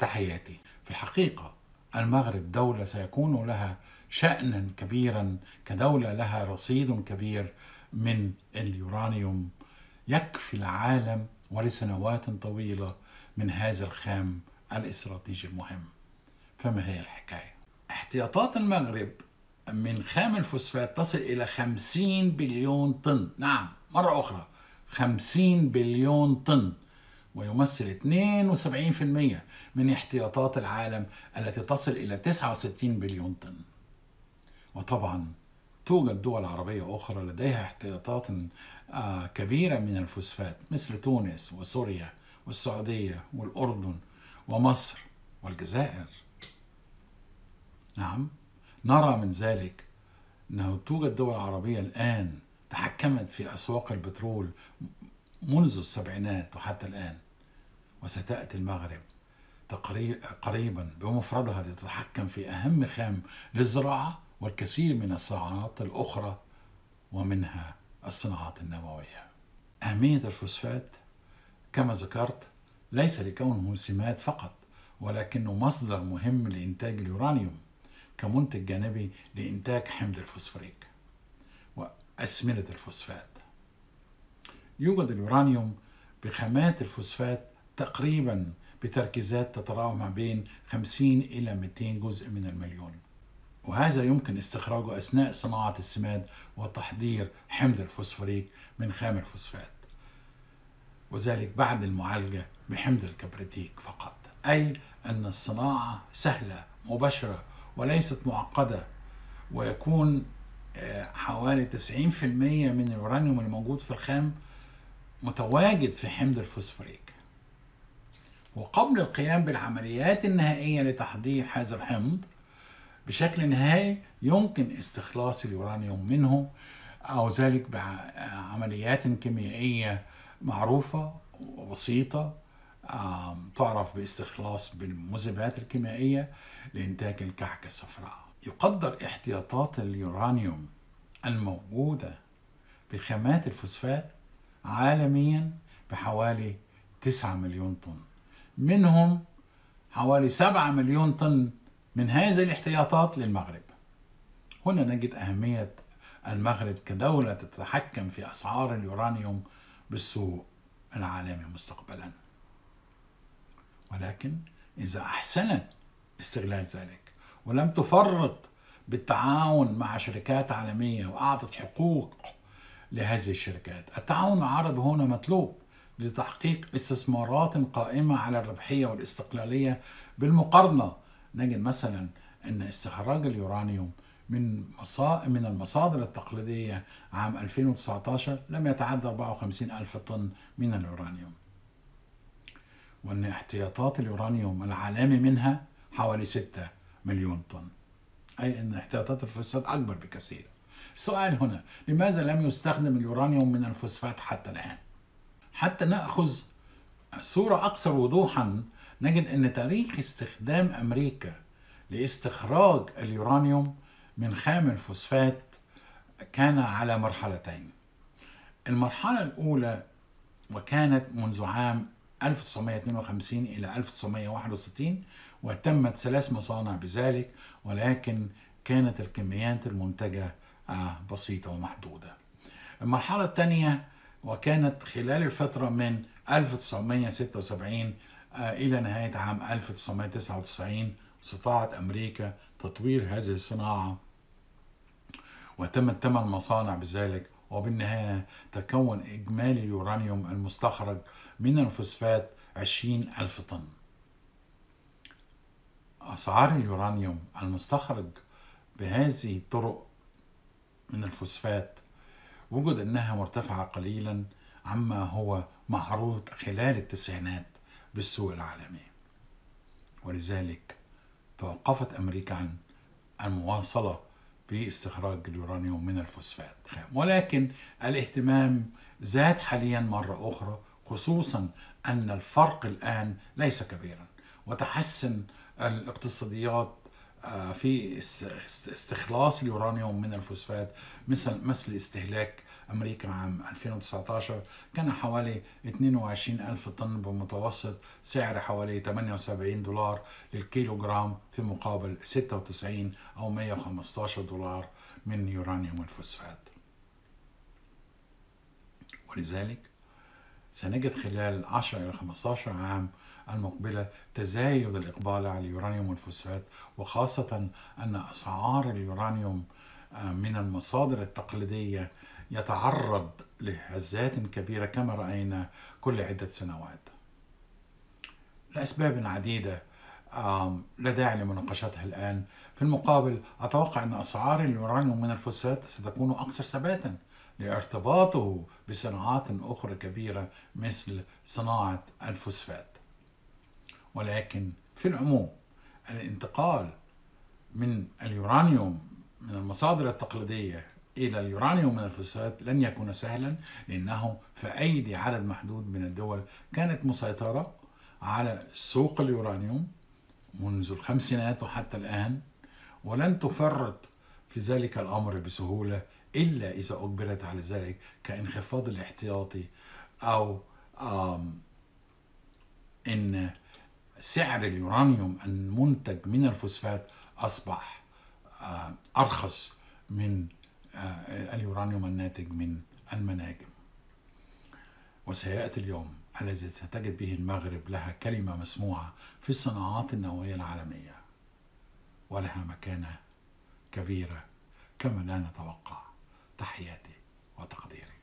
تحياتي في الحقيقة المغرب دولة سيكون لها شأنا كبيرا كدولة لها رصيد كبير من اليورانيوم يكفي العالم ولسنوات طويلة من هذا الخام الاستراتيجي المهم فما هي الحكاية؟ احتياطات المغرب من خام الفوسفات تصل إلى 50 بليون طن نعم مرة أخرى 50 بليون طن ويمثل 72% من احتياطات العالم التي تصل إلى 69 بليون طن وطبعا توجد دول عربية أخرى لديها احتياطات آه، كبيرة من الفوسفات مثل تونس وسوريا والسعودية والأردن ومصر والجزائر نعم نرى من ذلك أنه توجد دول عربية الآن تحكمت في أسواق البترول منذ السبعينات وحتى الآن وستأتي المغرب قريبا بمفردها لتتحكم في أهم خام للزراعة والكثير من الصناعات الأخرى ومنها الصناعات النووية أهمية الفوسفات كما ذكرت ليس لكونه سمات فقط ولكنه مصدر مهم لإنتاج اليورانيوم كمنتج جانبي لإنتاج حمض الفوسفوريك وأسمدة الفوسفات يوجد اليورانيوم بخامات الفوسفات تقريبا بتركيزات تتراوح ما بين 50 إلى 200 جزء من المليون وهذا يمكن استخراجه أثناء صناعة السماد وتحضير حمض الفوسفوريك من خام الفوسفات وذلك بعد المعالجة بحمض الكبريتيك فقط أي أن الصناعة سهلة مباشرة وليست معقدة ويكون آه، حوالي 90% من اليورانيوم الموجود في الخام متواجد في حمض الفوسفوريك وقبل القيام بالعمليات النهائية لتحضير هذا الحمض بشكل نهائي يمكن استخلاص اليورانيوم منه أو ذلك بعمليات كيميائية معروفة وبسيطة تعرف باستخلاص بالمذيبات الكيميائية لإنتاج الكعكة الصفراء يقدر احتياطات اليورانيوم الموجودة بخامات الفوسفات عالميا بحوالي 9 مليون طن منهم حوالي 7 مليون طن من هذه الاحتياطات للمغرب هنا نجد أهمية المغرب كدولة تتحكم في أسعار اليورانيوم بالسوق العالمي مستقبلا ولكن إذا أحسنت استغلال ذلك ولم تفرط بالتعاون مع شركات عالمية وأعطت حقوق لهذه الشركات التعاون العربي هنا مطلوب لتحقيق استثمارات قائمة على الربحية والاستقلالية بالمقارنة نجد مثلا أن استخراج اليورانيوم من من المصادر التقليدية عام 2019 لم يتعدى 54 ألف طن من اليورانيوم وأن احتياطات اليورانيوم العالمي منها حوالي 6 مليون طن أي أن احتياطات الفساد أكبر بكثير سؤال هنا لماذا لم يستخدم اليورانيوم من الفوسفات حتى الآن؟ حتى نأخذ صورة أكثر وضوحا نجد أن تاريخ استخدام أمريكا لاستخراج اليورانيوم من خام الفوسفات كان على مرحلتين المرحلة الأولى وكانت منذ عام 1952 إلى 1961 وتمت ثلاث مصانع بذلك ولكن كانت الكميات المنتجة آه، بسيطة ومحدودة المرحلة الثانية وكانت خلال الفترة من 1976 آه، إلى نهاية عام 1999 استطاعت أمريكا تطوير هذه الصناعة وتمت ثمان مصانع بذلك وبالنهاية تكون إجمالي اليورانيوم المستخرج من الفوسفات 20 ألف طن أسعار اليورانيوم المستخرج بهذه الطرق من الفوسفات وجد أنها مرتفعة قليلا عما هو معروض خلال التسعينات بالسوق العالمي ولذلك توقفت أمريكا عن المواصلة باستخراج اليورانيوم من الفوسفات ولكن الاهتمام زاد حاليا مرة أخرى خصوصا أن الفرق الآن ليس كبيرا وتحسن الاقتصاديات آه، في استخلاص اليورانيوم من الفوسفات مثل مثل استهلاك امريكا عام 2019 كان حوالي 22 الف طن بمتوسط سعر حوالي 78 دولار للكيلوغرام في مقابل 96 او 115 دولار من يورانيوم الفوسفات ولذلك سنجد خلال 10 إلى 15 عام المقبلة تزايد الإقبال على اليورانيوم والفوسفات وخاصة أن أسعار اليورانيوم آه، من المصادر التقليدية يتعرض لهزات كبيرة كما رأينا كل عدة سنوات لأسباب عديدة لا داعي لمناقشتها الآن في المقابل أتوقع أن أسعار اليورانيوم من الفوسفات ستكون أكثر ثباتا لارتباطه بصناعات أخرى كبيرة مثل صناعة الفوسفات ولكن في العموم الانتقال من اليورانيوم من المصادر التقليدية إلى اليورانيوم من الفوسفات لن يكون سهلا لأنه في أيدي عدد محدود من الدول كانت مسيطرة على سوق اليورانيوم منذ الخمسينات وحتى الآن ولن تفرط في ذلك الأمر بسهولة إلا إذا أجبرت على ذلك كانخفاض الاحتياطي أو إن سعر اليورانيوم المنتج من الفوسفات أصبح آه، أرخص من آه، اليورانيوم الناتج من المناجم وسيأتي اليوم الذي ستجد به المغرب لها كلمة مسموعة في الصناعات النووية العالمية ولها مكانة كبيرة كما لا نتوقع تحياتي وتقديري